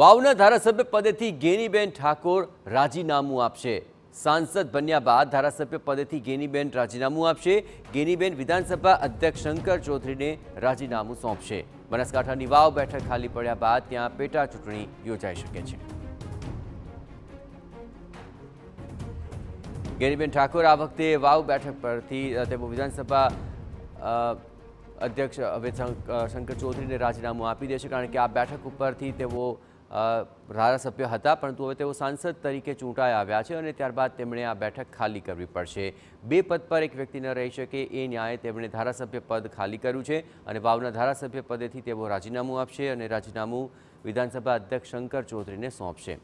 વાવના ધારાસભ્ય પદેથી ગેનીબેન ઠાકોર રાજીનામું આપશે સાંસદ બન્યા બાદ ધારાસભ્ય પદેથી ગેનીબેન રાજીનામું આપશે ગેનીબેન વિધાનસભા અધ્યક્ષ શંકર ચૌધરીને રાજીનામું સોંપશે બનાસકાંઠાની વાવ બેઠક ખાલી પડ્યા બાદ ત્યાં પેટા ચૂંટણી યોજાઈ શકે છે ગેનીબેન ઠાકોર આ વખતે વાવ બેઠક પરથી તેઓ વિધાનસભા અધ્યક્ષ હવે શંકર ચૌધરીને રાજીનામું આપી દેશે કારણ કે આ બેઠક ઉપરથી તેઓ ધારાસભ્ય હતા પરંતુ હવે તેઓ સાંસદ તરીકે ચૂંટાઈ આવ્યા છે અને ત્યારબાદ તેમણે આ બેઠક ખાલી કરવી પડશે બે પદ પર એક વ્યક્તિ ન રહી શકે એ ન્યાયે તેમણે ધારાસભ્ય પદ ખાલી કર્યું છે અને વાવના ધારાસભ્ય પદેથી તેઓ રાજીનામું આપશે અને રાજીનામું વિધાનસભા અધ્યક્ષ શંકર ચૌધરીને સોંપશે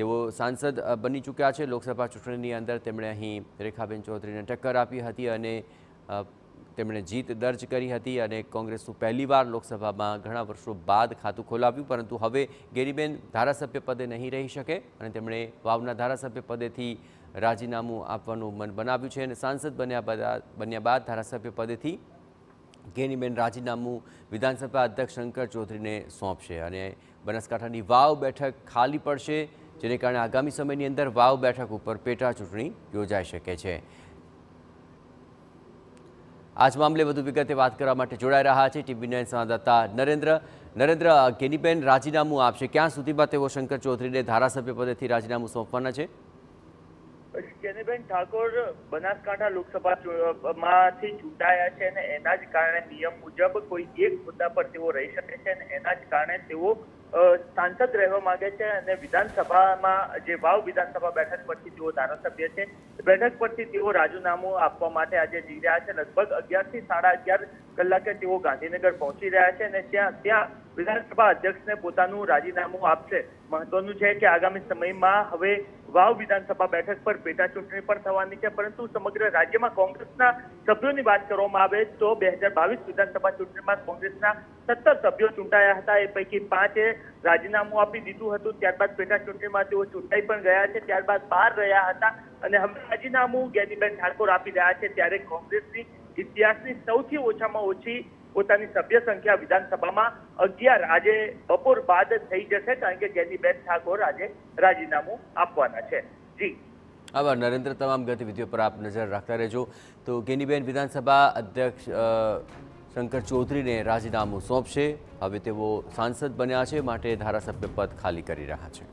તેઓ સાંસદ બની ચૂક્યા છે લોકસભા ચૂંટણીની અંદર તેમણે અહીં રેખાબેન ચૌધરીને ટક્કર આપી હતી અને તેમણે જીત દર્જ કરી હતી અને કોંગ્રેસનું પહેલીવાર લોકસભામાં ઘણા વર્ષો બાદ ખાતું ખોલાવ્યું પરંતુ હવે ગેરીબેન ધારાસભ્ય પદે નહીં રહી શકે અને તેમણે વાવના ધારાસભ્ય પદેથી રાજીનામું આપવાનું મન બનાવ્યું છે અને સાંસદ બન્યા બાદ બન્યા બાદ ધારાસભ્ય પદેથી ગેનીબેન રાજીનામું વિધાનસભા અધ્યક્ષ શંકર ચૌધરીને સોંપશે અને બનાસકાંઠાની વાવ બેઠક ખાલી પડશે જેને કારણે આગામી સમયની અંદર વાવ બેઠક ઉપર પેટા ચૂંટણી યોજાઈ શકે છે આજ મામલે વધુ વિગતે વાત કરવા માટે જોડાઈ રહ્યા છે ટીવી નાઇન સંવાદદાતા નરેન્દ્ર નરેન્દ્ર કેનીબેન રાજીનામું આપશે ક્યાં સુધીમાં તેઓ શંકર ચૌધરીને ધારાસભ્ય પદેથી રાજીનામું સોંપવાના છે કેનીબેન ઠાકોર બનાસકાંઠા લોકસભા માંથી ચૂંટાયા છે અને એના જ કારણે નિયમ મુજબ કોઈ એક મુદ્દા પર તેઓ રહી શકે છે અને એના જ કારણે તેઓ સાંસદ રહેવા માંગે છે અને વિધાનસભામાં જે વાવ વિધાનસભા બેઠક પરથી તેઓ ધારાસભ્ય છે બેઠક પરથી તેઓ રાજીનામું આપવા માટે આજે જઈ રહ્યા છે લગભગ અગિયારથી સાડા અગિયાર કલાકે તેઓ ગાંધીનગર પહોંચી રહ્યા છે અને ત્યાં ત્યાં વિધાનસભા અધ્યક્ષને પોતાનું રાજીનામું આપશે મહત્વનું છે કે આગામી સમયમાં હવે વાવ વિધાનસભા બેઠક પર પેટા ચૂંટણી પણ થવાની છે પરંતુ સમગ્ર રાજ્યમાં કોંગ્રેસના સભ્યોની વાત કરવામાં આવે તો બે હજાર બાવીસ વિધાનસભા ચૂંટણીમાં કોંગ્રેસના સત્તર સભ્યો ચૂંટાયા હતા એ પૈકી પાંચે રાજીનામું આપી દીધું હતું ત્યારબાદ પેટા ચૂંટણીમાં તેઓ ચૂંટાઈ પણ ગયા છે ત્યારબાદ બહાર રહ્યા હતા અને હવે રાજીનામું ગેનીબેન ઠાકોર આપી રહ્યા છે ત્યારે કોંગ્રેસની ઇતિહાસની સૌથી ઓછામાં ઓછી પોતાની સભ્ય સંખ્યા વિધાનસભામાં અગિયાર આજે બપોર બાદ થઈ જશે કારણ કે જ્ઞાનીબેન ઠાકોર આજે રાજીનામું આપવાના છે જી આભાર નરેન્દ્ર તમામ ગતિવિધિઓ પર આપ નજર રાખતા રહેજો તો ગેનીબેન વિધાનસભા અધ્યક્ષ શંકર ચૌધરીને રાજીનામું સોંપશે હવે તેઓ સાંસદ બન્યા છે માટે ધારાસભ્ય પદ ખાલી કરી રહ્યા છે